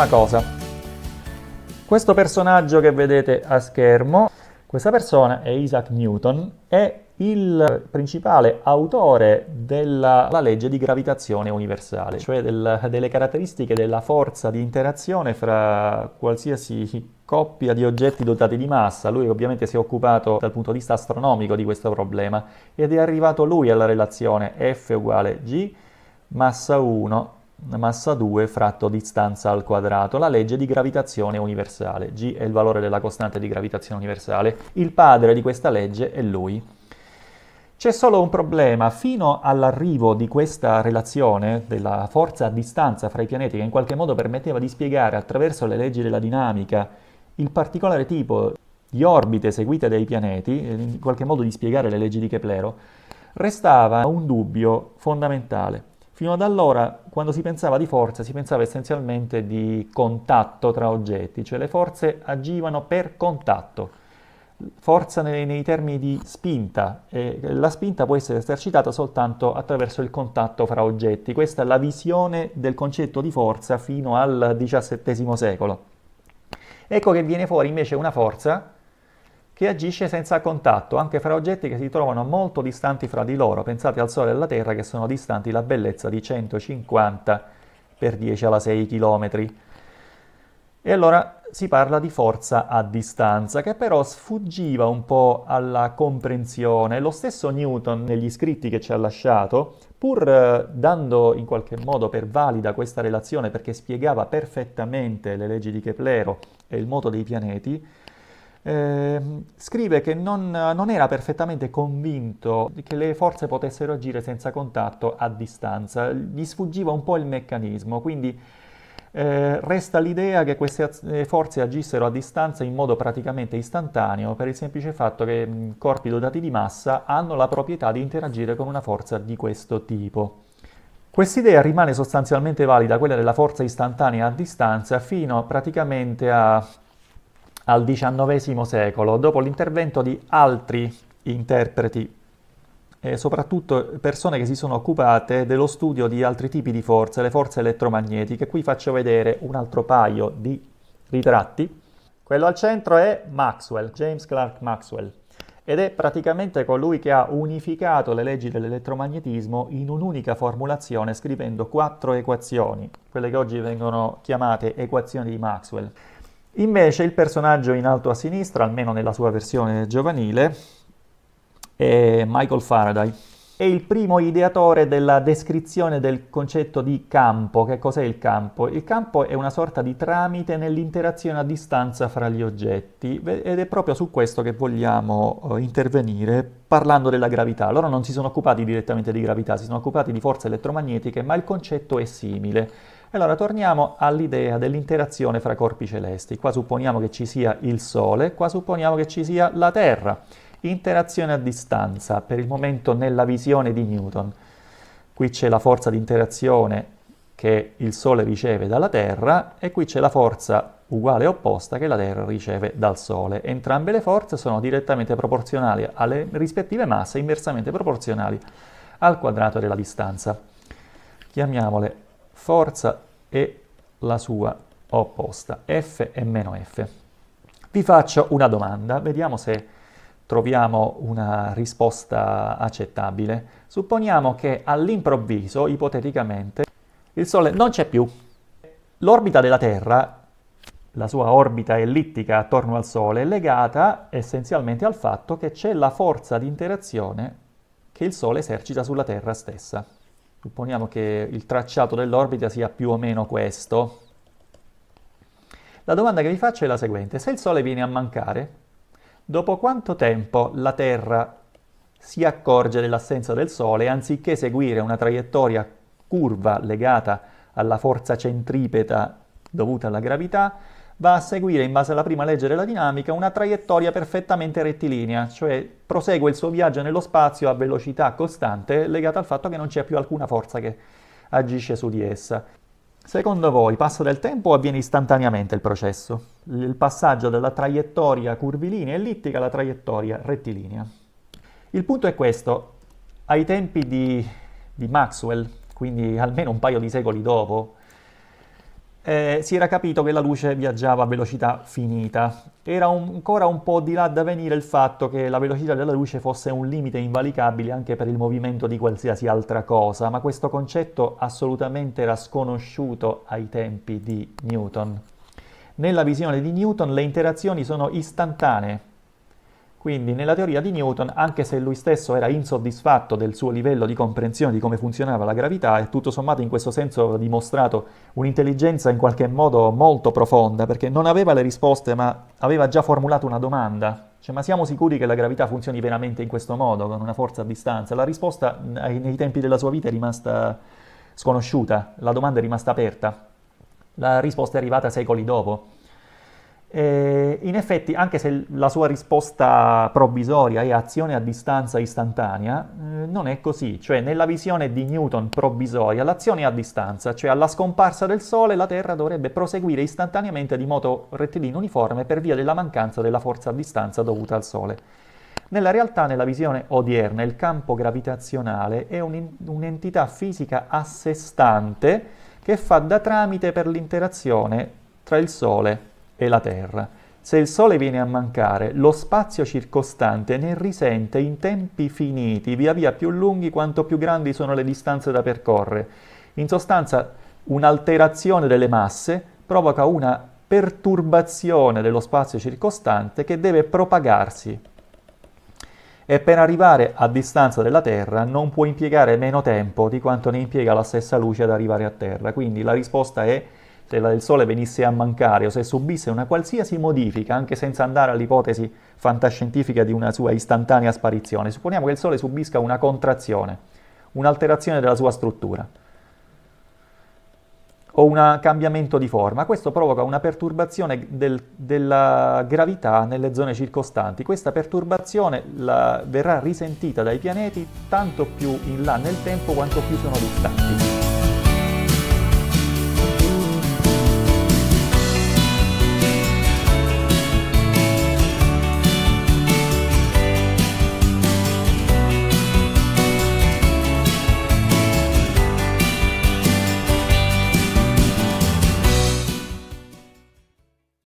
prima cosa. Questo personaggio che vedete a schermo, questa persona è Isaac Newton, è il principale autore della legge di gravitazione universale, cioè del, delle caratteristiche della forza di interazione fra qualsiasi coppia di oggetti dotati di massa. Lui ovviamente si è occupato dal punto di vista astronomico di questo problema ed è arrivato lui alla relazione F uguale G massa 1 massa 2 fratto distanza al quadrato, la legge di gravitazione universale. G è il valore della costante di gravitazione universale. Il padre di questa legge è lui. C'è solo un problema, fino all'arrivo di questa relazione della forza a distanza fra i pianeti che in qualche modo permetteva di spiegare attraverso le leggi della dinamica il particolare tipo di orbite seguite dai pianeti, eh, in qualche modo di spiegare le leggi di Keplero, restava un dubbio fondamentale. Fino ad allora, quando si pensava di forza, si pensava essenzialmente di contatto tra oggetti, cioè le forze agivano per contatto. Forza nei, nei termini di spinta, eh, la spinta può essere esercitata soltanto attraverso il contatto fra oggetti. Questa è la visione del concetto di forza fino al XVII secolo. Ecco che viene fuori invece una forza che agisce senza contatto anche fra oggetti che si trovano molto distanti fra di loro. Pensate al Sole e alla Terra che sono distanti la bellezza di 150 per 10 alla 6 km. E allora si parla di forza a distanza, che però sfuggiva un po' alla comprensione. Lo stesso Newton, negli scritti che ci ha lasciato, pur eh, dando in qualche modo per valida questa relazione, perché spiegava perfettamente le leggi di Keplero e il moto dei pianeti, eh, scrive che non, non, era perfettamente convinto che le forze potessero agire senza contatto a distanza, gli sfuggiva un po' il meccanismo, quindi eh, resta l'idea che queste forze agissero a distanza in modo praticamente istantaneo per il semplice fatto che mh, mm, corpi dotati di massa hanno la proprietà di interagire con una forza di questo tipo. Quest'idea rimane sostanzialmente valida, quella della forza istantanea a distanza, fino praticamente a al XIX secolo, dopo l'intervento di altri interpreti, e soprattutto persone che si sono occupate dello studio di altri tipi di forze, le forze elettromagnetiche. Qui faccio vedere un altro paio di ritratti. Quello al centro è Maxwell, James Clark Maxwell, ed è praticamente colui che ha unificato le leggi dell'elettromagnetismo in un'unica formulazione scrivendo quattro equazioni, quelle che oggi vengono chiamate equazioni di Maxwell. Invece il personaggio in alto a sinistra, almeno nella sua versione giovanile, è Michael Faraday. È il primo ideatore della descrizione del concetto di campo. Che cos'è il campo? Il campo è una sorta di tramite nell'interazione a distanza fra gli oggetti ed è proprio su questo che vogliamo eh, intervenire parlando della gravità. Loro non si sono occupati direttamente di gravità, si sono occupati di forze elettromagnetiche, ma il concetto è simile. Allora, torniamo all'idea dell'interazione fra corpi celesti. Qua supponiamo che ci sia il Sole, qua supponiamo che ci sia la Terra. Interazione a distanza, per il momento nella visione di Newton. Qui c'è la forza di interazione che il Sole riceve dalla Terra e qui c'è la forza uguale e opposta che la Terra riceve dal Sole. Entrambe le forze sono direttamente proporzionali alle rispettive masse, inversamente proporzionali al quadrato della distanza. Chiamiamole forza e la sua opposta, F e meno F. Vi faccio una domanda, vediamo se troviamo una risposta accettabile. Supponiamo che all'improvviso, ipoteticamente, il Sole non c'è più. L'orbita della Terra la sua orbita ellittica attorno al Sole è legata essenzialmente al fatto che c'è la forza di interazione che il Sole esercita sulla Terra stessa supponiamo che il tracciato dell'orbita sia più o meno questo, la domanda che vi faccio è la seguente, se il Sole viene a mancare, dopo quanto tempo la Terra si accorge dell'assenza del Sole anziché seguire una traiettoria curva legata alla forza centripeta dovuta alla gravità, va a seguire in base alla prima legge della dinamica una traiettoria perfettamente rettilinea, cioè prosegue il suo viaggio nello spazio a velocità costante legata al fatto che non c'è più alcuna forza che agisce su di essa. Secondo voi, passa del tempo o avviene istantaneamente il processo? Il passaggio dalla traiettoria curvilinea ellittica alla traiettoria rettilinea. Il punto è questo, ai tempi di, di Maxwell, quindi almeno un paio di secoli dopo, eh, si era capito che la luce viaggiava a velocità finita. Era un, ancora un po' di là da venire il fatto che la velocità della luce fosse un limite invalicabile anche per il movimento di qualsiasi altra cosa, ma questo concetto assolutamente era sconosciuto ai tempi di Newton. Nella visione di Newton le interazioni sono istantanee, quindi nella teoria di Newton, anche se lui stesso era insoddisfatto del suo livello di comprensione di come funzionava la gravità, e tutto sommato in questo senso ha dimostrato un'intelligenza in qualche modo molto profonda, perché non aveva le risposte ma aveva già formulato una domanda. Cioè, ma siamo sicuri che la gravità funzioni veramente in questo modo, con una forza a distanza? La risposta eh, nei tempi della sua vita è rimasta sconosciuta, la domanda è rimasta aperta. La risposta è arrivata secoli dopo. E in effetti, anche se la sua risposta provvisoria è azione a distanza istantanea, eh, non è così, cioè nella visione di Newton provvisoria l'azione è a distanza, cioè alla scomparsa del Sole la Terra dovrebbe proseguire istantaneamente di moto rettilineo uniforme per via della mancanza della forza a distanza dovuta al Sole. Nella realtà, nella visione odierna, il campo gravitazionale è un'entità fisica a sé stante che fa da tramite per l'interazione tra il Sole e la Terra. Se il Sole viene a mancare, lo spazio circostante ne risente in tempi finiti, via via più lunghi quanto più grandi sono le distanze da percorrere. In sostanza, un'alterazione delle masse provoca una perturbazione dello spazio circostante che deve propagarsi. E per arrivare a distanza della Terra non può impiegare meno tempo di quanto ne impiega la stessa luce ad arrivare a Terra. Quindi la risposta è se la del Sole venisse a mancare o se subisse una qualsiasi modifica, anche senza andare all'ipotesi fantascientifica di una sua istantanea sparizione, supponiamo che il Sole subisca una contrazione, un'alterazione della sua struttura o un cambiamento di forma, questo provoca una perturbazione del, della gravità nelle zone circostanti. Questa perturbazione la, verrà risentita dai pianeti tanto più in là nel tempo quanto più sono distanti.